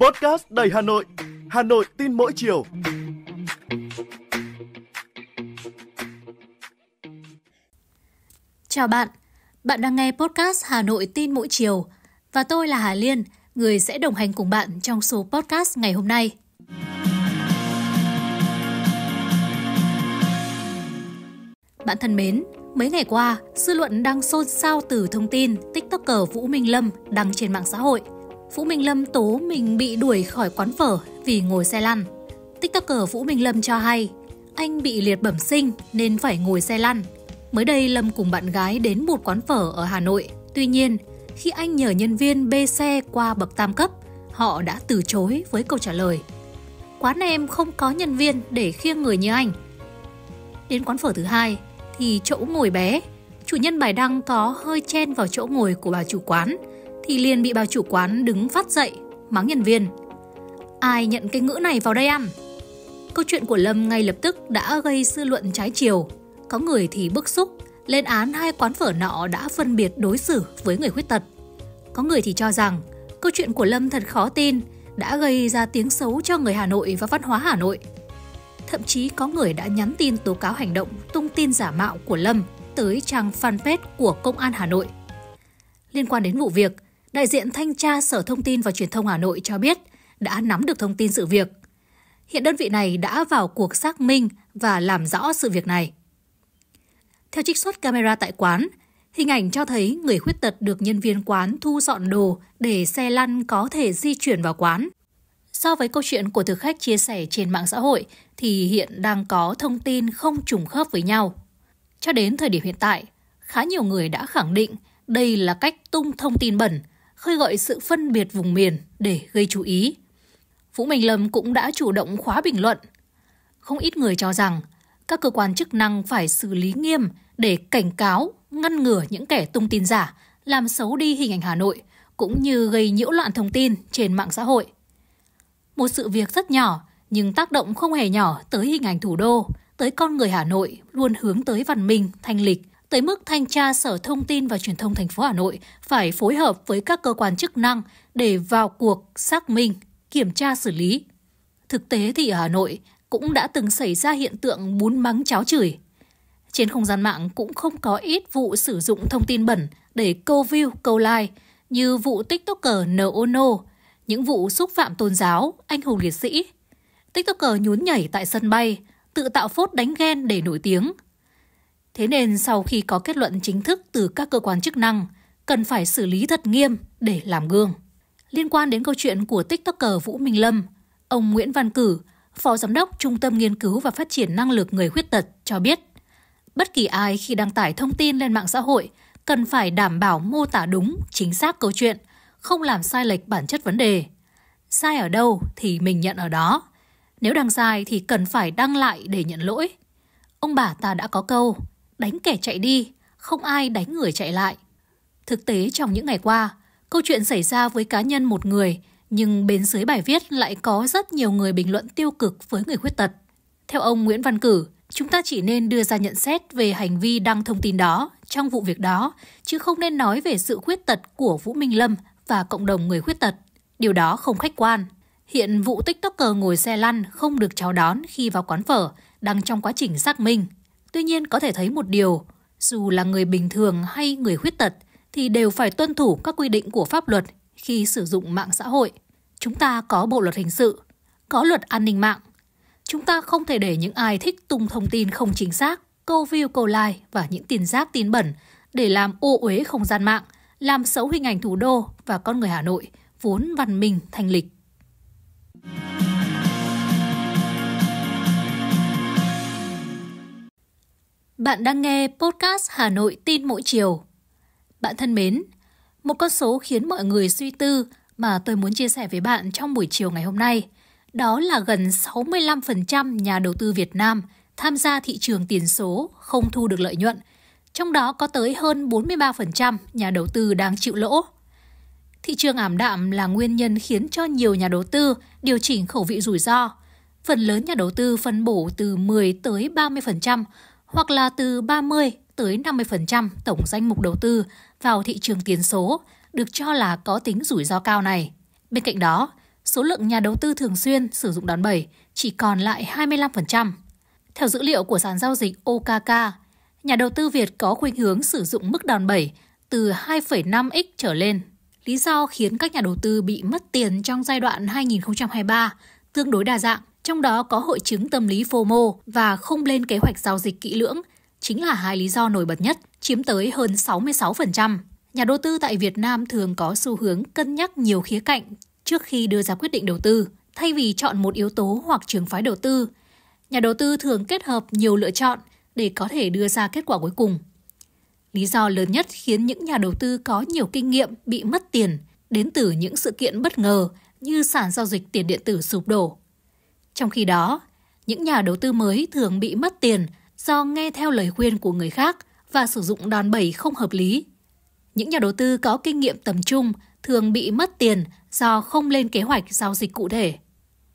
Podcast đầy Hà Nội. Hà Nội tin mỗi chiều. Chào bạn. Bạn đang nghe podcast Hà Nội tin mỗi chiều và tôi là Hà Liên, người sẽ đồng hành cùng bạn trong số podcast ngày hôm nay. Bạn thân mến, Mấy ngày qua, dư luận đang xôn xao từ thông tin TikToker Vũ Minh Lâm đăng trên mạng xã hội. Vũ Minh Lâm tố mình bị đuổi khỏi quán phở vì ngồi xe lăn. TikToker Vũ Minh Lâm cho hay, anh bị liệt bẩm sinh nên phải ngồi xe lăn. Mới đây Lâm cùng bạn gái đến một quán phở ở Hà Nội. Tuy nhiên, khi anh nhờ nhân viên bê xe qua bậc tam cấp, họ đã từ chối với câu trả lời. Quán em không có nhân viên để khiêng người như anh. Đến quán phở thứ hai, thì chỗ ngồi bé. Chủ nhân bài đăng có hơi chen vào chỗ ngồi của bà chủ quán thì liền bị bà chủ quán đứng phát dậy, mắng nhân viên. Ai nhận cái ngữ này vào đây ăn? Câu chuyện của Lâm ngay lập tức đã gây dư luận trái chiều. Có người thì bức xúc, lên án hai quán phở nọ đã phân biệt đối xử với người khuyết tật. Có người thì cho rằng câu chuyện của Lâm thật khó tin, đã gây ra tiếng xấu cho người Hà Nội và văn hóa Hà Nội – Thậm chí có người đã nhắn tin tố cáo hành động tung tin giả mạo của Lâm tới trang fanpage của Công an Hà Nội. Liên quan đến vụ việc, đại diện thanh tra Sở Thông tin và Truyền thông Hà Nội cho biết đã nắm được thông tin sự việc. Hiện đơn vị này đã vào cuộc xác minh và làm rõ sự việc này. Theo trích xuất camera tại quán, hình ảnh cho thấy người khuyết tật được nhân viên quán thu dọn đồ để xe lăn có thể di chuyển vào quán. So với câu chuyện của thực khách chia sẻ trên mạng xã hội thì hiện đang có thông tin không trùng khớp với nhau. Cho đến thời điểm hiện tại, khá nhiều người đã khẳng định đây là cách tung thông tin bẩn, khơi gọi sự phân biệt vùng miền để gây chú ý. Vũ Minh Lâm cũng đã chủ động khóa bình luận. Không ít người cho rằng các cơ quan chức năng phải xử lý nghiêm để cảnh cáo, ngăn ngừa những kẻ tung tin giả, làm xấu đi hình ảnh Hà Nội cũng như gây nhiễu loạn thông tin trên mạng xã hội. Một sự việc rất nhỏ nhưng tác động không hề nhỏ tới hình ảnh thủ đô, tới con người Hà Nội luôn hướng tới văn minh, thanh lịch, tới mức thanh tra Sở Thông tin và Truyền thông thành phố Hà Nội phải phối hợp với các cơ quan chức năng để vào cuộc xác minh, kiểm tra xử lý. Thực tế thì ở Hà Nội cũng đã từng xảy ra hiện tượng bún mắng cháo chửi. Trên không gian mạng cũng không có ít vụ sử dụng thông tin bẩn để câu view, câu like như vụ tiktoker Noono những vụ xúc phạm tôn giáo, anh hùng liệt sĩ. TikToker nhún nhảy tại sân bay, tự tạo phốt đánh ghen để nổi tiếng. Thế nên sau khi có kết luận chính thức từ các cơ quan chức năng, cần phải xử lý thật nghiêm để làm gương. Liên quan đến câu chuyện của TikToker Vũ Minh Lâm, ông Nguyễn Văn Cử, Phó Giám đốc Trung tâm Nghiên cứu và Phát triển Năng lực Người Khuyết Tật cho biết, bất kỳ ai khi đăng tải thông tin lên mạng xã hội cần phải đảm bảo mô tả đúng, chính xác câu chuyện – không làm sai lệch bản chất vấn đề. Sai ở đâu thì mình nhận ở đó. Nếu đang sai thì cần phải đăng lại để nhận lỗi. Ông bà ta đã có câu, đánh kẻ chạy đi, không ai đánh người chạy lại. Thực tế trong những ngày qua, câu chuyện xảy ra với cá nhân một người, nhưng bên dưới bài viết lại có rất nhiều người bình luận tiêu cực với người khuyết tật. Theo ông Nguyễn Văn Cử, chúng ta chỉ nên đưa ra nhận xét về hành vi đăng thông tin đó trong vụ việc đó, chứ không nên nói về sự khuyết tật của Vũ Minh Lâm và cộng đồng người khuyết tật. Điều đó không khách quan. Hiện vụ TikToker ngồi xe lăn không được chào đón khi vào quán phở đang trong quá trình xác minh. Tuy nhiên có thể thấy một điều, dù là người bình thường hay người khuyết tật thì đều phải tuân thủ các quy định của pháp luật khi sử dụng mạng xã hội. Chúng ta có bộ luật hình sự, có luật an ninh mạng. Chúng ta không thể để những ai thích tung thông tin không chính xác, câu view câu like và những tin rác tin bẩn để làm ô uế không gian mạng, làm xấu hình ảnh thủ đô và con người Hà Nội vốn văn minh thanh lịch. Bạn đang nghe podcast Hà Nội tin mỗi chiều. Bạn thân mến, một con số khiến mọi người suy tư mà tôi muốn chia sẻ với bạn trong buổi chiều ngày hôm nay, đó là gần 65% nhà đầu tư Việt Nam tham gia thị trường tiền số không thu được lợi nhuận, trong đó có tới hơn 43% nhà đầu tư đang chịu lỗ thị trường ảm đạm là nguyên nhân khiến cho nhiều nhà đầu tư điều chỉnh khẩu vị rủi ro. Phần lớn nhà đầu tư phân bổ từ 10 tới 30% hoặc là từ 30 tới 50% tổng danh mục đầu tư vào thị trường tiền số được cho là có tính rủi ro cao này. Bên cạnh đó, số lượng nhà đầu tư thường xuyên sử dụng đòn bẩy chỉ còn lại 25%. Theo dữ liệu của sàn giao dịch OKK, nhà đầu tư Việt có khuynh hướng sử dụng mức đòn bẩy từ 2,5x trở lên Lý do khiến các nhà đầu tư bị mất tiền trong giai đoạn 2023 tương đối đa dạng, trong đó có hội chứng tâm lý FOMO và không lên kế hoạch giao dịch kỹ lưỡng, chính là hai lý do nổi bật nhất, chiếm tới hơn 66%. Nhà đầu tư tại Việt Nam thường có xu hướng cân nhắc nhiều khía cạnh trước khi đưa ra quyết định đầu tư, thay vì chọn một yếu tố hoặc trường phái đầu tư. Nhà đầu tư thường kết hợp nhiều lựa chọn để có thể đưa ra kết quả cuối cùng. Lý do lớn nhất khiến những nhà đầu tư có nhiều kinh nghiệm bị mất tiền đến từ những sự kiện bất ngờ như sàn giao dịch tiền điện tử sụp đổ. Trong khi đó, những nhà đầu tư mới thường bị mất tiền do nghe theo lời khuyên của người khác và sử dụng đòn bẩy không hợp lý. Những nhà đầu tư có kinh nghiệm tầm trung thường bị mất tiền do không lên kế hoạch giao dịch cụ thể.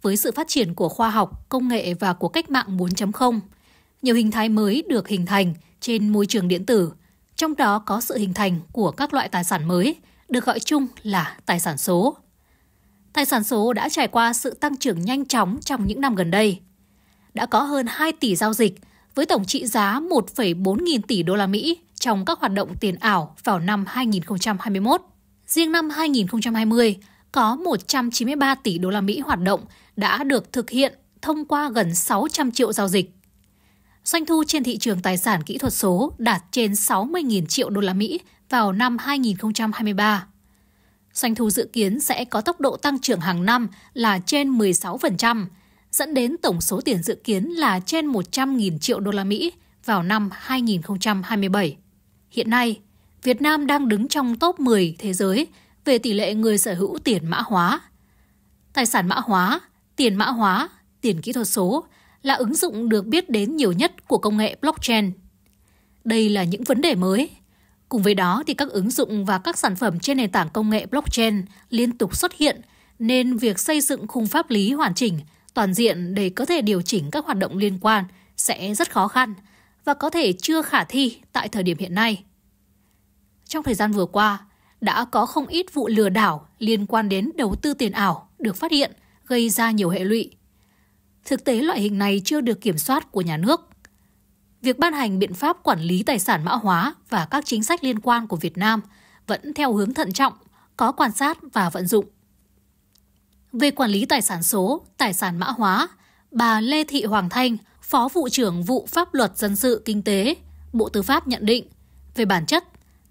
Với sự phát triển của khoa học, công nghệ và của cách mạng 4.0, nhiều hình thái mới được hình thành trên môi trường điện tử – trong đó có sự hình thành của các loại tài sản mới, được gọi chung là tài sản số. Tài sản số đã trải qua sự tăng trưởng nhanh chóng trong những năm gần đây. Đã có hơn 2 tỷ giao dịch với tổng trị giá 1,4 nghìn tỷ đô la Mỹ trong các hoạt động tiền ảo vào năm 2021. Riêng năm 2020, có 193 tỷ đô la Mỹ hoạt động đã được thực hiện thông qua gần 600 triệu giao dịch. Doanh thu trên thị trường tài sản kỹ thuật số đạt trên 60.000 triệu đô la Mỹ vào năm 2023. Doanh thu dự kiến sẽ có tốc độ tăng trưởng hàng năm là trên 16%, dẫn đến tổng số tiền dự kiến là trên 100.000 triệu đô la Mỹ vào năm 2027. Hiện nay, Việt Nam đang đứng trong top 10 thế giới về tỷ lệ người sở hữu tiền mã hóa. Tài sản mã hóa, tiền mã hóa, tiền kỹ thuật số là ứng dụng được biết đến nhiều nhất của công nghệ blockchain. Đây là những vấn đề mới. Cùng với đó thì các ứng dụng và các sản phẩm trên nền tảng công nghệ blockchain liên tục xuất hiện nên việc xây dựng khung pháp lý hoàn chỉnh, toàn diện để có thể điều chỉnh các hoạt động liên quan sẽ rất khó khăn và có thể chưa khả thi tại thời điểm hiện nay. Trong thời gian vừa qua, đã có không ít vụ lừa đảo liên quan đến đầu tư tiền ảo được phát hiện gây ra nhiều hệ lụy thực tế loại hình này chưa được kiểm soát của nhà nước. Việc ban hành biện pháp quản lý tài sản mã hóa và các chính sách liên quan của Việt Nam vẫn theo hướng thận trọng, có quan sát và vận dụng. Về quản lý tài sản số, tài sản mã hóa, bà Lê Thị Hoàng Thanh, Phó vụ trưởng vụ pháp luật dân sự kinh tế, Bộ Tư pháp nhận định, về bản chất,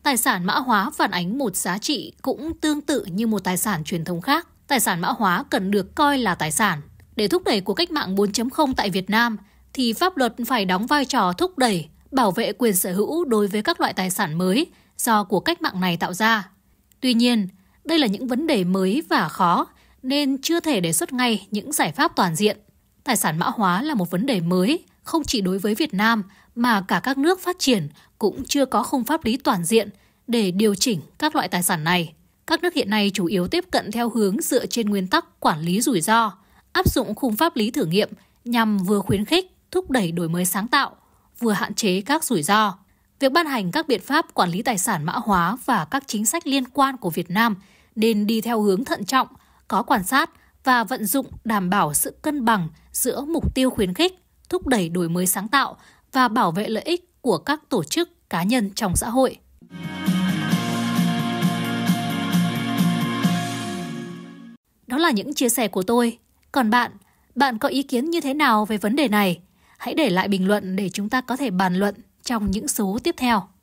tài sản mã hóa phản ánh một giá trị cũng tương tự như một tài sản truyền thống khác. Tài sản mã hóa cần được coi là tài sản để thúc đẩy cuộc cách mạng 4.0 tại Việt Nam thì pháp luật phải đóng vai trò thúc đẩy, bảo vệ quyền sở hữu đối với các loại tài sản mới do cuộc cách mạng này tạo ra. Tuy nhiên, đây là những vấn đề mới và khó nên chưa thể đề xuất ngay những giải pháp toàn diện. Tài sản mã hóa là một vấn đề mới không chỉ đối với Việt Nam mà cả các nước phát triển cũng chưa có khung pháp lý toàn diện để điều chỉnh các loại tài sản này. Các nước hiện nay chủ yếu tiếp cận theo hướng dựa trên nguyên tắc quản lý rủi ro, áp dụng khung pháp lý thử nghiệm nhằm vừa khuyến khích thúc đẩy đổi mới sáng tạo, vừa hạn chế các rủi ro. Việc ban hành các biện pháp quản lý tài sản mã hóa và các chính sách liên quan của Việt Nam nên đi theo hướng thận trọng, có quan sát và vận dụng đảm bảo sự cân bằng giữa mục tiêu khuyến khích, thúc đẩy đổi mới sáng tạo và bảo vệ lợi ích của các tổ chức cá nhân trong xã hội. Đó là những chia sẻ của tôi còn bạn, bạn có ý kiến như thế nào về vấn đề này? Hãy để lại bình luận để chúng ta có thể bàn luận trong những số tiếp theo.